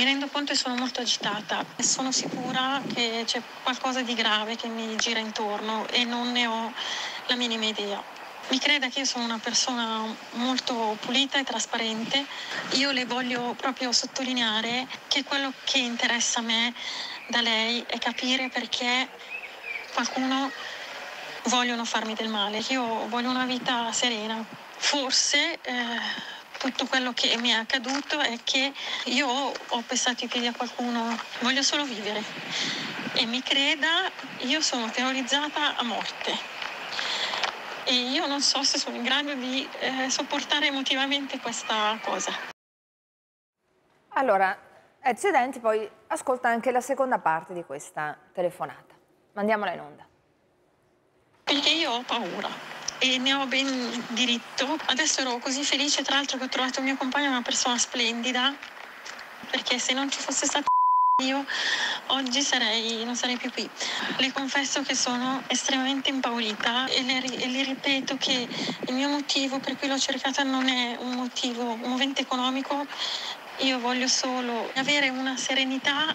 Mi rendo conto e sono molto agitata e sono sicura che c'è qualcosa di grave che mi gira intorno e non ne ho la minima idea. Mi creda che io sono una persona molto pulita e trasparente. Io le voglio proprio sottolineare che quello che interessa a me da lei è capire perché qualcuno vogliono farmi del male. Io voglio una vita serena. Forse eh, tutto quello che mi è accaduto è che io ho pensato i piedi a qualcuno, voglio solo vivere. E mi creda, io sono terrorizzata a morte. E io non so se sono in grado di eh, sopportare emotivamente questa cosa. Allora, Ezio Denti poi ascolta anche la seconda parte di questa telefonata. Mandiamola in onda. Perché io ho paura e ne ho ben diritto. Adesso ero così felice, tra l'altro, che ho trovato il mio compagno una persona splendida, perché se non ci fosse stato io oggi sarei, non sarei più qui. Le confesso che sono estremamente impaurita e le, e le, ripeto che il mio motivo per cui l'ho cercata non è un motivo un movente economico, io voglio solo avere una serenità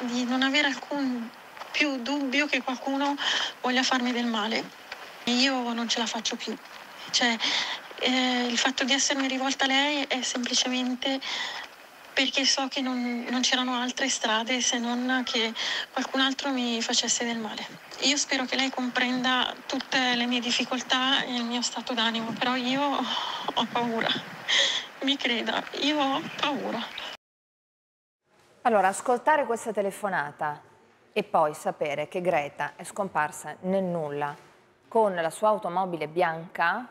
di non avere alcun più dubbio che qualcuno voglia farmi del male. Io non ce la faccio più. Cioè, eh, il fatto di essermi rivolta a lei è semplicemente perché so che non, non, c'erano altre strade se non che qualcun altro mi facesse del male. Io spero che lei comprenda tutte le mie difficoltà e il mio stato d'animo, però io ho paura. Mi creda, io ho paura. Allora, ascoltare questa telefonata e poi sapere che Greta è scomparsa nel nulla con la sua automobile bianca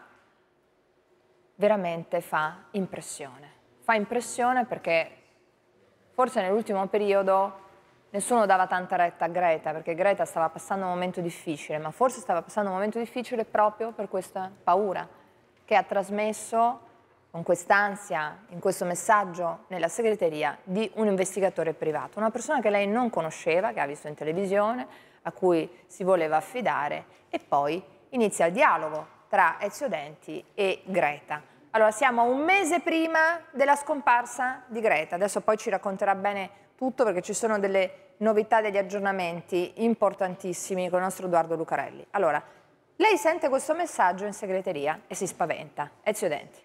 veramente fa impressione. Fa impressione perché forse nell'ultimo periodo nessuno dava tanta retta a Greta perché Greta stava passando un momento difficile, ma forse stava passando un momento difficile proprio per questa paura che ha trasmesso con quest'ansia, in questo messaggio nella segreteria di un investigatore privato, una persona che lei non conosceva, che ha visto in televisione, a cui si voleva affidare e poi inizia il dialogo tra Ezio Denti e Greta. Allora, siamo un mese prima della scomparsa di Greta, adesso poi ci racconterà bene tutto perché ci sono delle novità, degli aggiornamenti importantissimi con il nostro Edoardo Lucarelli. Allora, lei sente questo messaggio in segreteria e si spaventa. Ezio Denti.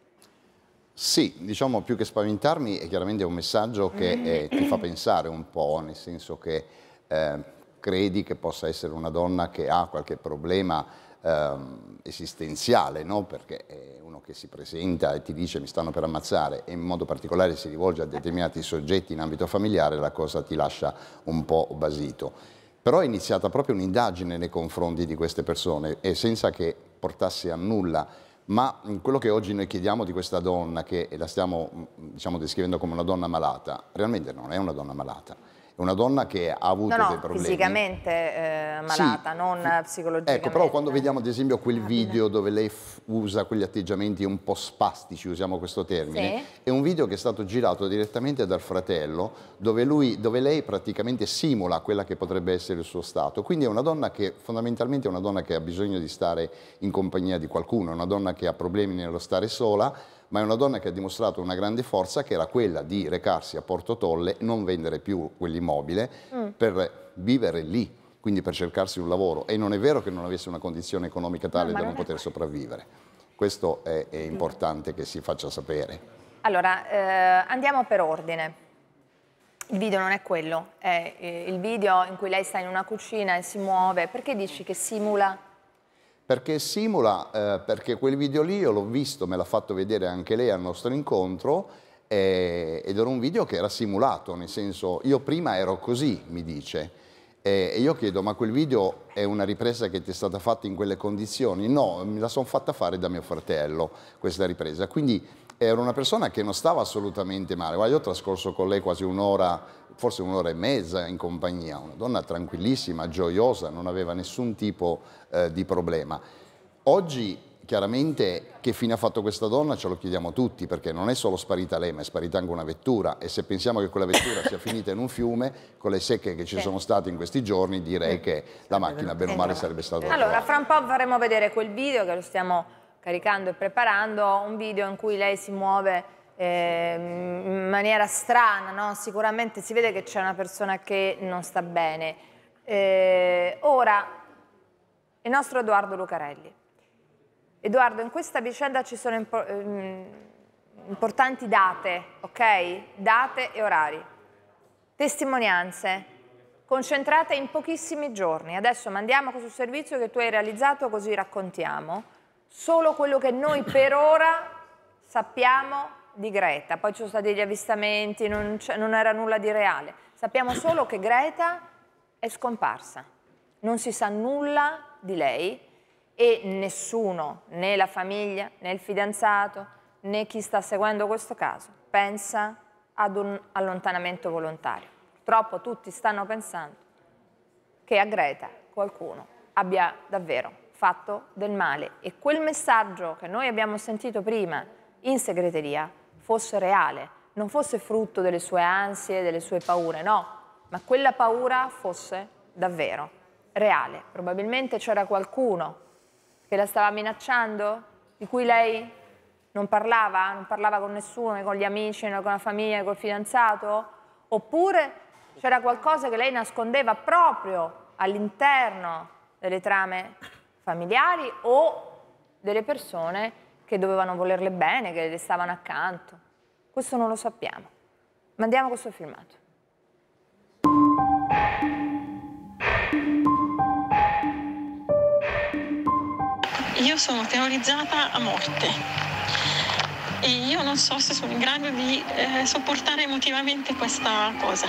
Sì, diciamo più che spaventarmi è chiaramente un messaggio che eh, ti fa pensare un po', nel senso che eh, credi che possa essere una donna che ha qualche problema ehm, esistenziale, no? perché uno che si presenta e ti dice mi stanno per ammazzare e in modo particolare si rivolge a determinati soggetti in ambito familiare, la cosa ti lascia un po' basito. Però è iniziata proprio un'indagine nei confronti di queste persone e senza che portasse a nulla ma quello che oggi noi chiediamo di questa donna, che la stiamo mm, diciamo, descrivendo come una donna malata, realmente non è una donna malata. È una donna che ha avuto no, no, dei problemi. fisicamente eh, malata, sì, non psicologicamente. Ecco, però quando vediamo ad esempio quel video dove lei usa quegli atteggiamenti un po' spastici, usiamo questo termine, sì. è un video che è stato girato direttamente dal fratello, dove, lui, dove lei praticamente simula quella che potrebbe essere il suo stato. Quindi è una donna che fondamentalmente è una donna che ha bisogno di stare in compagnia di qualcuno, è una donna che ha problemi nello stare sola, ma è una donna che ha dimostrato una grande forza che era quella di recarsi a Porto Tolle, non vendere più quell'immobile, mm. per vivere lì, quindi per cercarsi un lavoro. E non è vero che non avesse una condizione economica tale no, da non poter sopravvivere. Questo è, è mm. importante mm. che si faccia sapere. Allora, eh, andiamo per ordine. Il video non è quello, è eh, il video in cui lei sta in una cucina e si muove. Perché dici che simula perché simula, eh, perché quel video lì io l'ho visto, me l'ha fatto vedere anche lei al nostro incontro eh, ed era un video che era simulato, nel senso io prima ero così, mi dice. Eh, e io chiedo, ma quel video è una ripresa che ti è stata fatta in quelle condizioni? No, me la sono fatta fare da mio fratello, questa ripresa. Quindi era una persona che non stava assolutamente male. Guarda, io ho trascorso con lei quasi un'ora forse un'ora e mezza in compagnia, una donna tranquillissima, gioiosa, non aveva nessun tipo eh, di problema. Oggi chiaramente che fine ha fatto questa donna ce lo chiediamo tutti perché non è solo sparita lei ma è sparita anche una vettura e se pensiamo che quella vettura sia finita in un fiume con le secche che ci sì. sono state in questi giorni direi che la macchina bene o male esatto. sarebbe stata allora fra un po' faremo vedere quel video che lo stiamo caricando e preparando un video in cui lei si muove eh, in maniera strana, no? sicuramente si vede che c'è una persona che non sta bene. Eh, ora, il nostro Edoardo Lucarelli. Edoardo, in questa vicenda ci sono impo ehm, importanti date, ok? Date e orari. Testimonianze concentrate in pochissimi giorni. Adesso mandiamo questo servizio che tu hai realizzato così raccontiamo solo quello che noi per ora sappiamo di Greta, poi ci sono stati gli avvistamenti, non, non era nulla di reale. Sappiamo solo che Greta è scomparsa, non si sa nulla di lei e nessuno, né la famiglia, né il fidanzato, né chi sta seguendo questo caso, pensa ad un allontanamento volontario. Purtroppo tutti stanno pensando che a Greta qualcuno abbia davvero fatto del male e quel messaggio che noi abbiamo sentito prima in segreteria fosse reale, non fosse frutto delle sue ansie, delle sue paure, no, ma quella paura fosse davvero reale. Probabilmente c'era qualcuno che la stava minacciando, di cui lei non parlava, non parlava con nessuno, né con gli amici, né con la famiglia, né col fidanzato, oppure c'era qualcosa che lei nascondeva proprio all'interno delle trame familiari o delle persone che dovevano volerle bene, che le stavano accanto. Questo non lo sappiamo. Mandiamo questo filmato. Io sono terrorizzata a morte e io non so se sono in grado di eh, sopportare emotivamente questa cosa.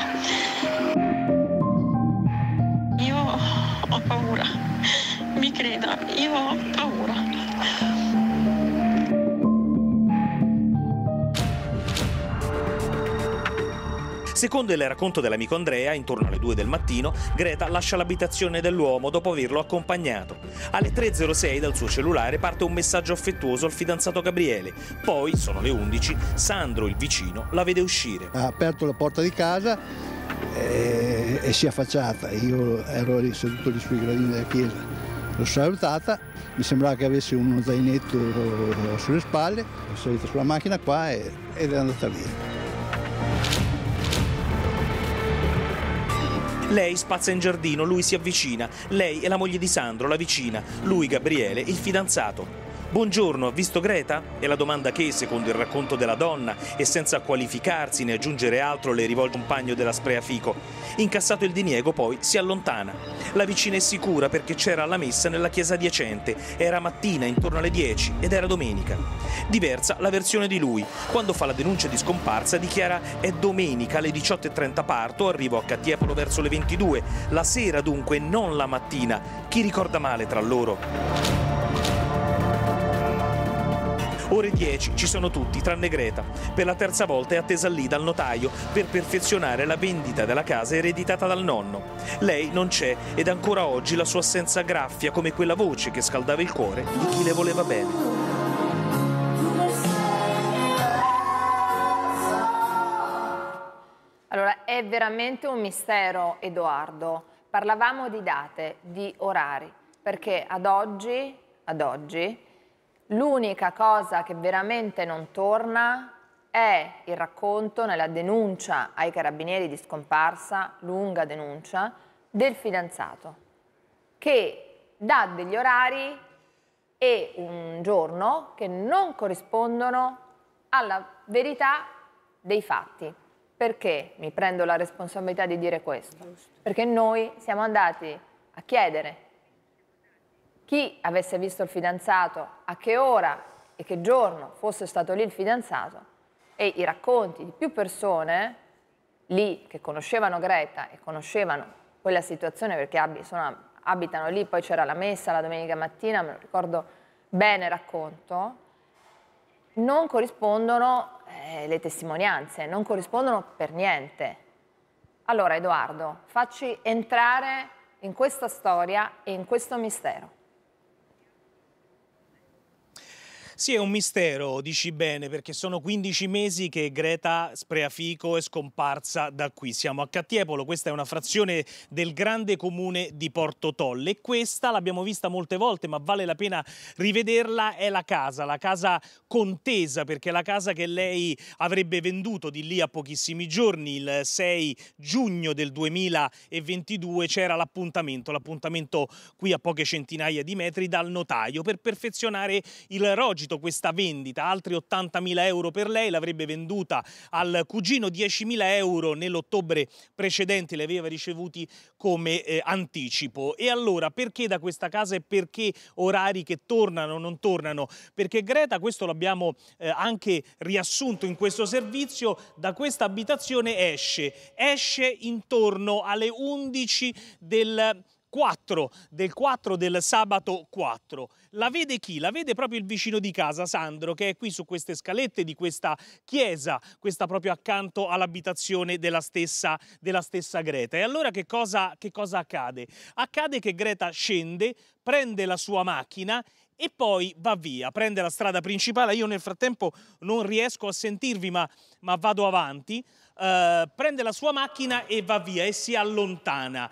Io ho paura, mi creda, io ho paura. Secondo il racconto dell'amico Andrea, intorno alle 2 del mattino, Greta lascia l'abitazione dell'uomo dopo averlo accompagnato. Alle 3.06 dal suo cellulare parte un messaggio affettuoso al fidanzato Gabriele. Poi, sono le 11, Sandro, il vicino, la vede uscire. Ha aperto la porta di casa e, eh, e si è affacciata. Io ero lì seduto lì sui gradini della chiesa. L'ho salutata, mi sembrava che avesse uno zainetto eh, sulle spalle, è salita sulla macchina qua ed è andata via. Lei spazza in giardino, lui si avvicina. Lei è la moglie di Sandro, la vicina. Lui, Gabriele, il fidanzato. Buongiorno, ha visto Greta? È la domanda che, secondo il racconto della donna, e senza qualificarsi né aggiungere altro, le rivolge il compagno della Sprea Fico. Incassato il diniego, poi si allontana. La vicina è sicura perché c'era la messa nella chiesa adiacente. Era mattina, intorno alle 10, ed era domenica. Diversa la versione di lui. Quando fa la denuncia di scomparsa, dichiara è domenica alle 18.30 parto, arrivo a Cattiepolo verso le 22. La sera dunque, non la mattina. Chi ricorda male tra loro? Ore 10 ci sono tutti, tranne Greta. Per la terza volta è attesa lì dal notaio per perfezionare la vendita della casa ereditata dal nonno. Lei non c'è ed ancora oggi la sua assenza graffia come quella voce che scaldava il cuore di chi le voleva bene. Allora, è veramente un mistero, Edoardo. Parlavamo di date, di orari, perché ad oggi, ad oggi L'unica cosa che veramente non torna è il racconto nella denuncia ai carabinieri di scomparsa, lunga denuncia, del fidanzato, che dà degli orari e un giorno che non corrispondono alla verità dei fatti. Perché mi prendo la responsabilità di dire questo? Perché noi siamo andati a chiedere chi avesse visto il fidanzato, a che ora e che giorno fosse stato lì il fidanzato, e i racconti di più persone lì che conoscevano Greta e conoscevano quella situazione perché ab sono, abitano lì, poi c'era la messa la domenica mattina, me lo ricordo bene racconto, non corrispondono eh, le testimonianze, non corrispondono per niente. Allora Edoardo, facci entrare in questa storia e in questo mistero. Sì, è un mistero, dici bene, perché sono 15 mesi che Greta Spreafico è scomparsa da qui. Siamo a Cattiepolo, questa è una frazione del grande comune di Porto Tolle e questa l'abbiamo vista molte volte, ma vale la pena rivederla, è la casa, la casa contesa, perché è la casa che lei avrebbe venduto di lì a pochissimi giorni, il 6 giugno del 2022 c'era l'appuntamento, l'appuntamento qui a poche centinaia di metri dal notaio per perfezionare il rogito esito questa vendita, altri 80.000 euro per lei, l'avrebbe venduta al cugino 10.000 euro nell'ottobre precedente, le aveva ricevuti come eh, anticipo. E allora perché da questa casa e perché orari che tornano o non tornano? Perché Greta, questo l'abbiamo eh, anche riassunto in questo servizio, da questa abitazione esce, esce intorno alle 11 del 4 del 4 del sabato 4. La vede chi? La vede proprio il vicino di casa, Sandro, che è qui su queste scalette di questa chiesa, questa proprio accanto all'abitazione della stessa, della stessa Greta. E allora che cosa, che cosa accade? Accade che Greta scende, prende la sua macchina e poi va via, prende la strada principale. Io nel frattempo non riesco a sentirvi, ma, ma vado avanti. Eh, prende la sua macchina e va via e si allontana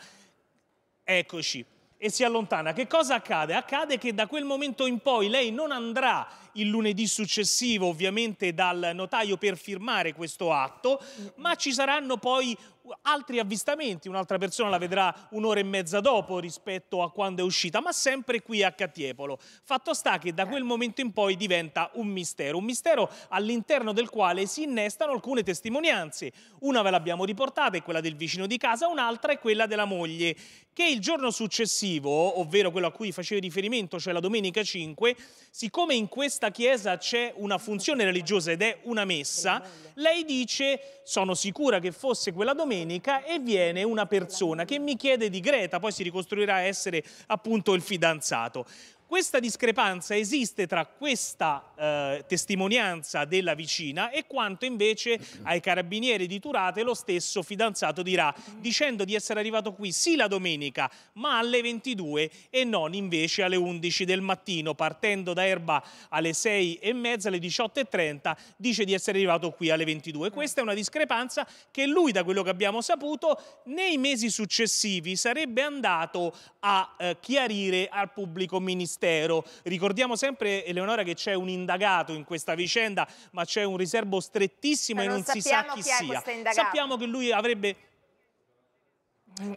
eccoci, e si allontana. Che cosa accade? Accade che da quel momento in poi lei non andrà il lunedì successivo ovviamente dal notaio per firmare questo atto, ma ci saranno poi altri avvistamenti, un'altra persona la vedrà un'ora e mezza dopo rispetto a quando è uscita, ma sempre qui a Cattiepolo. Fatto sta che da quel momento in poi diventa un mistero, un mistero all'interno del quale si innestano alcune testimonianze. Una ve l'abbiamo riportata, è quella del vicino di casa, un'altra è quella della moglie, che il giorno successivo, ovvero quello a cui facevi riferimento, cioè la domenica 5, siccome in questa questa chiesa c'è una funzione religiosa ed è una messa, lei dice sono sicura che fosse quella domenica e viene una persona che mi chiede di Greta, poi si ricostruirà essere appunto il fidanzato. Questa discrepanza esiste tra questa eh, testimonianza della vicina e quanto invece ai carabinieri di Turate lo stesso fidanzato dirà, dicendo di essere arrivato qui sì la domenica, ma alle 22 e non invece alle 11 del mattino, partendo da Erba alle 6 e mezza, alle 18 e 30 dice di essere arrivato qui alle 22. Questa è una discrepanza che lui, da quello che abbiamo saputo, nei mesi successivi sarebbe andato a eh, chiarire al pubblico ministero mistero. Ricordiamo sempre, Eleonora, che c'è un indagato in questa vicenda, ma c'è un riservo strettissimo ma e non, si sa chi, chi sia. Sappiamo che lui avrebbe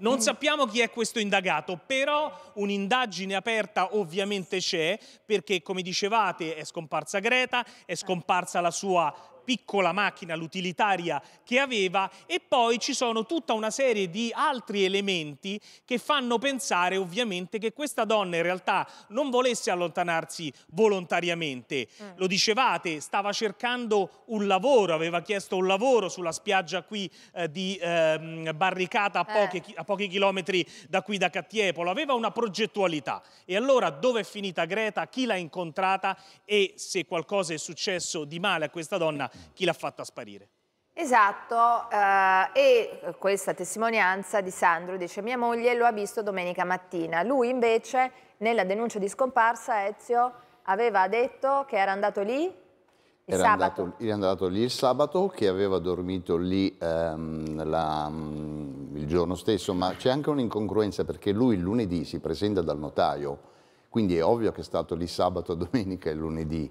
non sappiamo chi è questo indagato, però un'indagine aperta ovviamente c'è, perché come dicevate è scomparsa Greta, è scomparsa la sua piccola macchina, l'utilitaria che aveva e poi ci sono tutta una serie di altri elementi che fanno pensare ovviamente che questa donna in realtà non volesse allontanarsi volontariamente. Mm. Lo dicevate, stava cercando un lavoro, aveva chiesto un lavoro sulla spiaggia qui eh, di eh, Barricata a, eh. poche, eh. a, pochi chilometri da qui da Cattiepolo, aveva una progettualità. E allora dove è finita Greta? Chi l'ha incontrata? E se qualcosa è successo di male a questa donna, chi l'ha fatta sparire. Esatto, eh, e questa testimonianza di Sandro dice mia moglie lo ha visto domenica mattina, lui invece nella denuncia di scomparsa Ezio aveva detto che era andato lì il era sabato. Andato, era andato lì il sabato, che aveva dormito lì ehm, la, mm, il giorno stesso, ma c'è anche un'incongruenza perché lui il lunedì si presenta dal notaio, quindi è ovvio che è stato lì sabato, domenica e lunedì.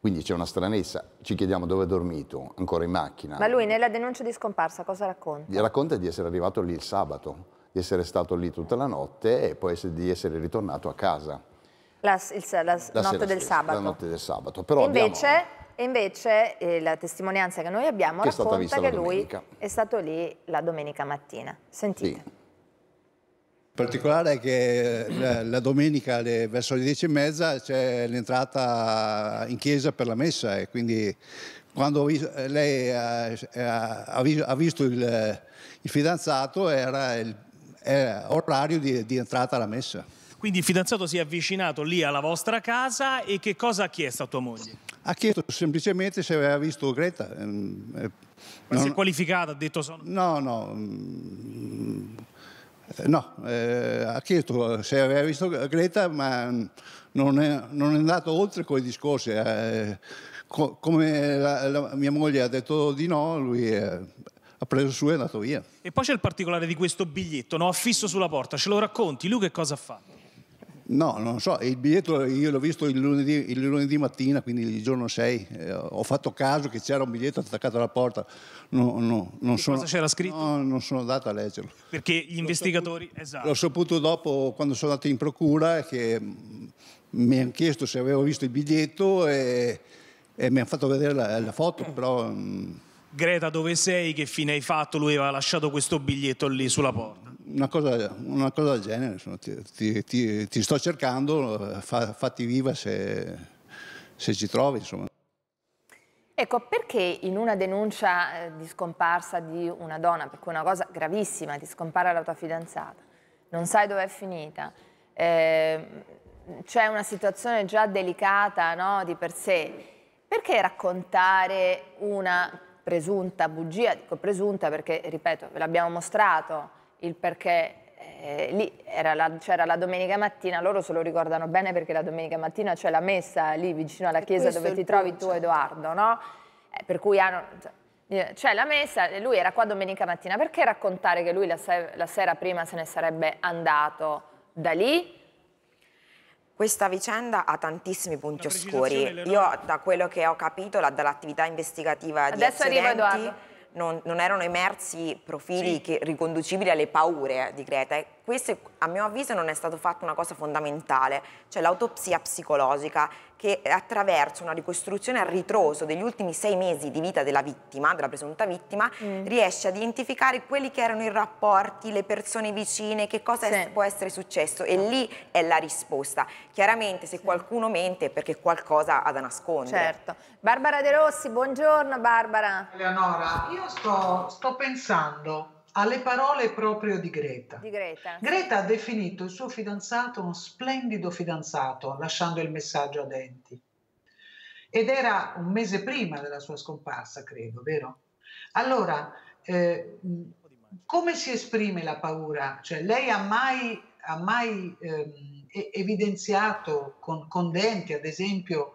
Quindi c'è una stranezza, ci chiediamo dove ha dormito, ancora in macchina. Ma lui nella denuncia di scomparsa cosa racconta? Gli racconta di essere arrivato lì il sabato, di essere stato lì tutta la notte e poi di essere ritornato a casa. La, il, la, la, notte, del stessa, la notte del sabato. Però invece, abbiamo... invece eh, la testimonianza che noi abbiamo che racconta che lui è stato lì la domenica mattina. Sentite. Sì particolare è che la, eh, la domenica alle, verso le 10 e mezza c'è l'entrata in chiesa per la messa e quindi quando visto, lei ha, ha, ha visto il, il, fidanzato era, il, era orario di, di entrata alla messa. Quindi il fidanzato si è avvicinato lì alla vostra casa e che cosa ha chiesto a tua moglie? Ha chiesto semplicemente se aveva visto Greta. Ehm, Ma non... si è qualificata, ha detto sono... No, no mm, no, eh, ha chiesto se aveva visto Greta, ma non è, non è andato oltre con i discorsi. Eh, co come la, la mia moglie ha detto di no, lui eh, ha preso su e è andato via. E poi c'è il particolare di questo biglietto, no? affisso sulla porta. Ce lo racconti? Lui che cosa ha fatto? No, non so, il biglietto io l'ho visto il lunedì, il lunedì mattina, quindi il giorno 6, eh, ho fatto caso che c'era un biglietto attaccato alla porta, no, no, non, sono, no, non sono, andato a leggerlo. Perché gli investigatori... saputo, esatto. L'ho saputo dopo quando sono andato in procura che mm, mi hanno chiesto se avevo visto il biglietto e, e mi hanno fatto vedere la, la foto, però... Mm, Greta dove sei, che fine hai fatto? Lui aveva lasciato questo biglietto lì sulla porta una cosa, una cosa del genere, insomma, ti, ti, ti, ti, sto cercando, fa, fatti viva se, se ci trovi. Insomma. Ecco, perché in una denuncia eh, di scomparsa di una donna, per cui una cosa gravissima, ti scompare la tua fidanzata, non sai dove è finita, eh, c'è una situazione già delicata no, di per sé, perché raccontare una presunta bugia, dico presunta perché, ripeto, ve l'abbiamo mostrato, il perché eh, lì c'era la, cioè la domenica mattina, loro se lo ricordano bene perché la domenica mattina c'è la messa lì vicino alla chiesa dove ti trovi tu Edoardo, no? Eh, per cui hanno... Cioè la messa, lui era qua domenica mattina, perché raccontare che lui la, se la sera prima se ne sarebbe andato da lì? Questa vicenda ha tantissimi punti oscuri. Io da quello che ho capito, dall'attività investigativa Adesso di Adesso arriva Edoardo non, non erano emersi profili sì. che, riconducibili alle paure eh, di Greta e questo a mio avviso non è stato fatto una cosa fondamentale, cioè l'autopsia psicologica che attraverso una ricostruzione a ritroso degli ultimi sei mesi di vita della vittima, della presunta vittima, mm. riesce a identificare quelli che erano i rapporti, le persone vicine, che cosa sì. può essere successo e lì è la risposta. Chiaramente se sì. qualcuno mente è perché qualcosa ha da nascondere. Certo. Barbara De Rossi, buongiorno Barbara. Eleonora, io sto, sto pensando alle parole proprio di Greta. di Greta. Greta ha definito il suo fidanzato uno splendido fidanzato, lasciando il messaggio a denti. Ed era un mese prima della sua scomparsa, credo, vero? Allora, eh, come si esprime la paura? Cioè, lei ha mai, ha mai eh, evidenziato con, con denti, ad esempio,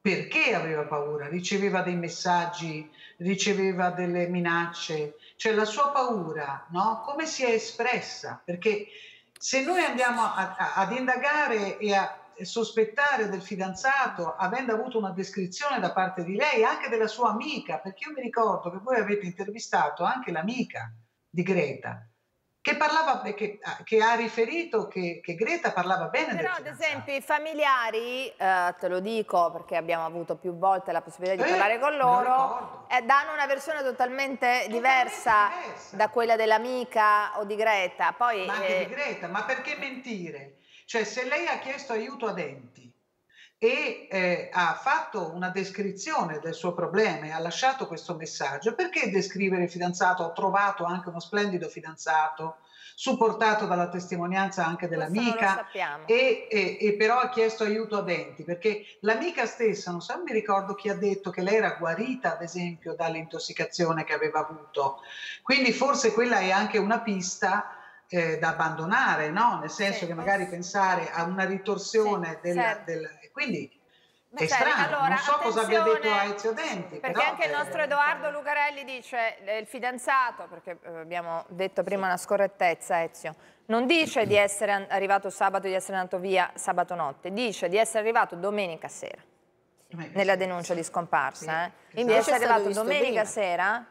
perché aveva paura? Riceveva dei messaggi, riceveva delle minacce, cioè la sua paura, no? come si è espressa, perché se noi andiamo a, a, ad indagare e a sospettare del fidanzato, avendo avuto una descrizione da parte di lei, anche della sua amica, perché io mi ricordo che voi avete intervistato anche l'amica di Greta, che, parlava, che, ah, che, ha riferito che, che, Greta parlava bene Però, ad esempio, i familiari, eh, te lo dico perché abbiamo avuto più volte la possibilità di eh, parlare con loro, eh, danno una versione totalmente, totalmente diversa, diversa, da quella dell'amica o di Greta. Poi, ma anche eh, di Greta, ma perché mentire? Cioè, se lei ha chiesto aiuto a Denti, e eh, ha fatto una descrizione del suo problema e ha lasciato questo messaggio, perché descrivere il fidanzato? Ho trovato anche uno splendido fidanzato, supportato dalla testimonianza anche dell'amica, e, e, e, però ha chiesto aiuto a denti, perché l'amica stessa, non so, mi ricordo chi ha detto che lei era guarita, ad esempio, dall'intossicazione che aveva avuto. Quindi forse quella è anche una pista eh, da abbandonare, no? nel senso sì, che magari sì. pensare a una ritorsione sì, certo. del, del quindi Beh, è cioè, strano, allora, non so cosa abbia detto Aizio Denti. Perché no? anche il nostro Edoardo Lucarelli dice, eh, il fidanzato, perché eh, abbiamo detto prima una scorrettezza Ezio, non dice di essere arrivato sabato, e di essere andato via sabato notte, dice di essere arrivato domenica sera, nella denuncia di scomparsa. Eh. Invece è arrivato domenica sera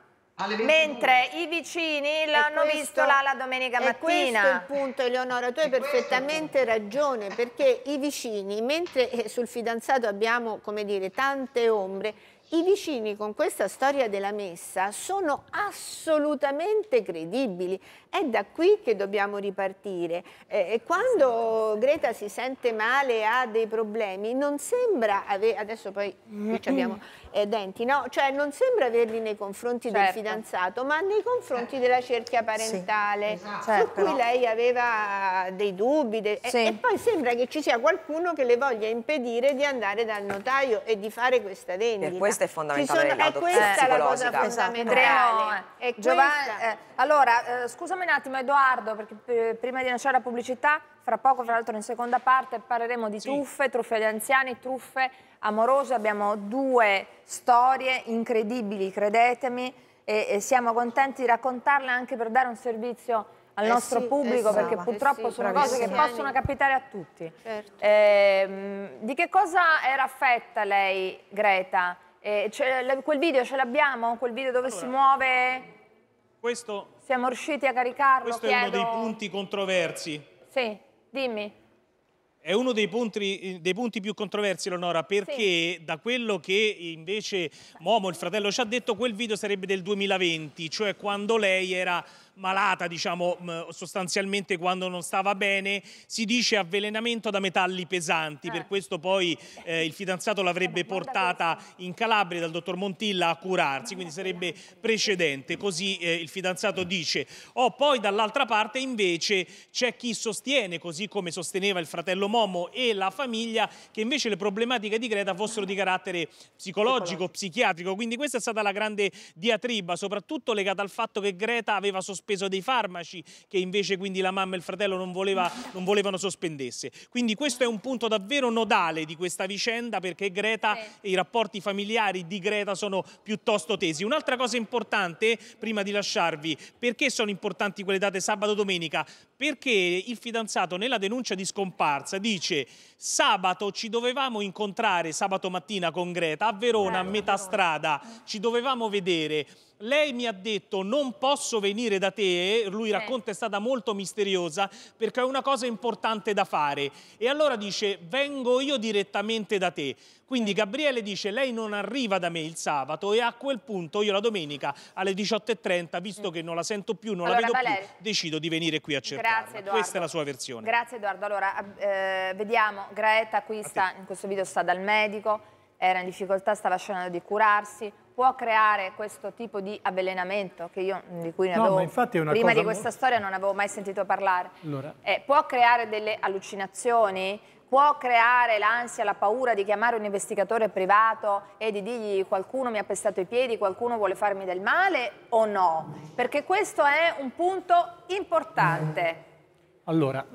Mentre i vicini l'hanno visto là la domenica mattina. Questo è il punto, Eleonora. Tu hai perfettamente ragione, perché i vicini, mentre eh, sul fidanzato abbiamo, come dire, tante ombre, i vicini con questa storia della messa sono assolutamente credibili. È da qui che dobbiamo ripartire. Eh, quando Greta si sente male e ha dei problemi, non sembra avere... Adesso poi qui abbiamo eh, denti, no? Cioè non sembra averli nei confronti certo. del fidanzato, ma nei confronti della cerchia parentale, sì, esatto. su cui certo, lei aveva dei dubbi. De... Sì. E, e, poi sembra che ci sia qualcuno che le voglia impedire di andare dal notaio e di fare questa vendita. E eh, questa è fondamentale. Sono... È questa la cosa fondamentale. Esatto. Eh, Giovanni, eh, allora, eh, scusami un attimo Edoardo, perché eh, prima di lasciare la pubblicità fra poco, fra l'altro, in seconda parte parleremo di truffe, truffe agli anziani, truffe amorose. Abbiamo due storie incredibili, credetemi, e, e siamo contenti di raccontarle anche per dare un servizio al eh nostro sì, pubblico esatto, perché purtroppo eh sì, eh sono cose che possono capitare a tutti. Certo. Eh, di che cosa era affetta lei, Greta? quel video ce l'abbiamo? Quel video dove allora, si muove? Questo, Siamo riusciti a caricarlo? Questo chiedo... è uno dei punti controversi. Sì. Dimmi. È uno dei punti, dei punti, più controversi, Leonora, perché sì. da quello che invece Momo, il fratello, ci ha detto, quel video sarebbe del 2020, cioè quando lei era malata, diciamo sostanzialmente quando non stava bene, si dice avvelenamento da metalli pesanti, eh. per questo poi eh, il fidanzato l'avrebbe eh, portata in Calabria dal dottor Montilla a curarsi, quindi sarebbe precedente, così eh, il fidanzato dice. O oh, poi dall'altra parte invece c'è chi sostiene, così come sosteneva il fratello Momo e la famiglia, che invece le problematiche di Greta fossero di carattere psicologico, psichiatrico, quindi questa è stata la grande diatriba, soprattutto legata al fatto che Greta aveva sospeso sospeso dei farmaci che invece quindi la mamma e il fratello non, voleva, non volevano sospendesse. Quindi questo è un punto davvero nodale di questa vicenda perché Greta e i rapporti familiari di Greta sono piuttosto tesi. Un'altra cosa importante, prima di lasciarvi, perché sono importanti quelle date sabato e domenica? perché il fidanzato nella denuncia di scomparsa dice sabato ci dovevamo incontrare sabato mattina con Greta a Verona a eh. metà strada, ci dovevamo vedere lei mi ha detto non posso venire da te, eh? lui sì. Eh. racconta è stata molto misteriosa perché è una cosa importante da fare e allora dice vengo io direttamente da te. Quindi Gabriele dice lei non arriva da me il sabato e a quel punto io la domenica alle 18.30, visto che non la sento più, non allora, la vedo Valeria, più, decido di venire qui a cercarla. Questa è la sua versione. Grazie Edoardo. Allora, eh, vediamo, Graetta qui sta, in questo video sta dal medico, era in difficoltà, stava scenando di curarsi, può creare questo tipo di avvelenamento che io di cui ne no, avevo prima di questa molto... storia non avevo mai sentito parlare. Allora. Eh, può creare delle allucinazioni, può creare l'ansia, la paura di chiamare un investigatore privato e di dirgli qualcuno mi ha pestato i piedi, qualcuno vuole farmi del male o no? Perché questo è un punto importante. Allora,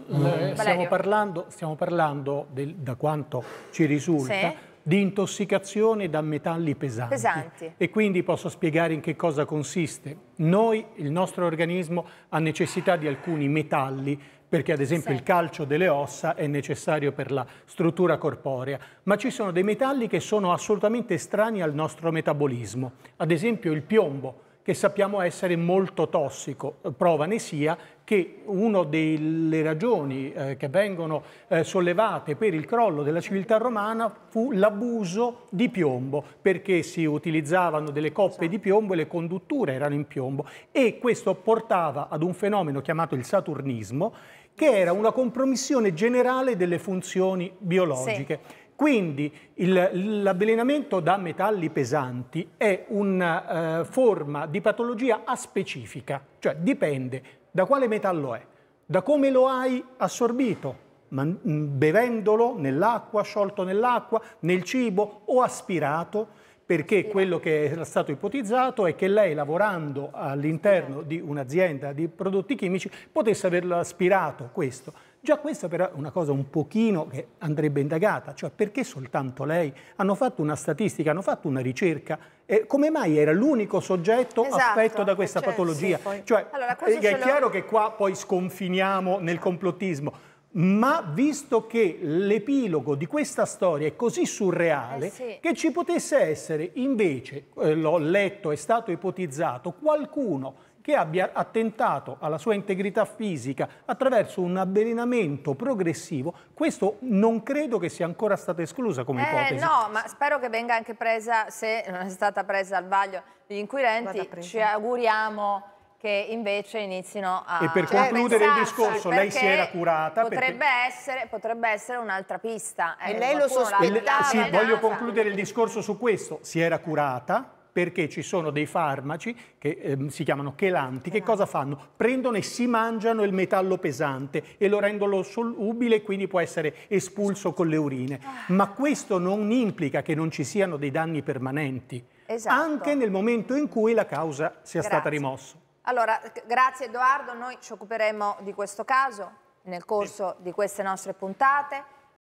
stiamo parlando, stiamo parlando del, da quanto ci risulta, sì. di intossicazione da metalli pesanti. pesanti. E quindi posso spiegare in che cosa consiste. Noi, il nostro organismo, ha necessità di alcuni metalli perché ad esempio sì. il calcio delle ossa è necessario per la struttura corporea, ma ci sono dei metalli che sono assolutamente strani al nostro metabolismo, ad esempio il piombo, che sappiamo essere molto tossico. Prova ne sia che una delle ragioni eh, che vengono eh, sollevate per il crollo della civiltà romana fu l'abuso di piombo, perché si utilizzavano delle coppe di piombo e le condutture erano in piombo e questo portava ad un fenomeno chiamato il saturnismo, che era una compromissione generale delle funzioni biologiche. Sì quindi l'avvelenamento da metalli pesanti è una eh, forma di patologia aspecifica, cioè dipende da quale metallo è, da come lo hai assorbito, mm, bevendolo nell'acqua, sciolto nell'acqua, nel cibo o aspirato, perché quello che era stato ipotizzato è che lei lavorando all'interno di un'azienda di prodotti chimici potesse averlo aspirato questo Già questa però è una cosa un pochino che andrebbe indagata, cioè perché soltanto lei? Hanno fatto una statistica, hanno fatto una ricerca, eh, come mai era l'unico soggetto esatto, affetto da eh, questa cioè, patologia? Sì, poi... cioè, allora, eh, è chiaro che qua poi sconfiniamo nel complottismo, ma visto che l'epilogo di questa storia è così surreale eh sì. che ci potesse essere invece, eh, l'ho letto, è stato ipotizzato, qualcuno che abbia attentato alla sua integrità fisica attraverso un avvelenamento progressivo, questo non credo che sia ancora stata esclusa come eh, ipotesi. No, ma spero che venga anche presa, se non è stata presa al vaglio gli inquirenti, ci auguriamo che invece inizino a E per cioè, concludere il discorso, lei si era curata potrebbe perché... essere, potrebbe essere un'altra pista. Eh, lei lo sospettava. Sì, voglio concludere il discorso su questo. Si era curata perché ci sono dei farmaci che ehm, si chiamano chelanti, che cosa fanno? Prendono e si mangiano il metallo pesante e lo rendono solubile e quindi può essere espulso con le urine. Ma questo non implica che non ci siano dei danni permanenti, esatto. anche nel momento in cui la causa sia Grazie. stata rimossa. Allora, grazie Edoardo, noi ci occuperemo di questo caso nel corso di queste nostre puntate.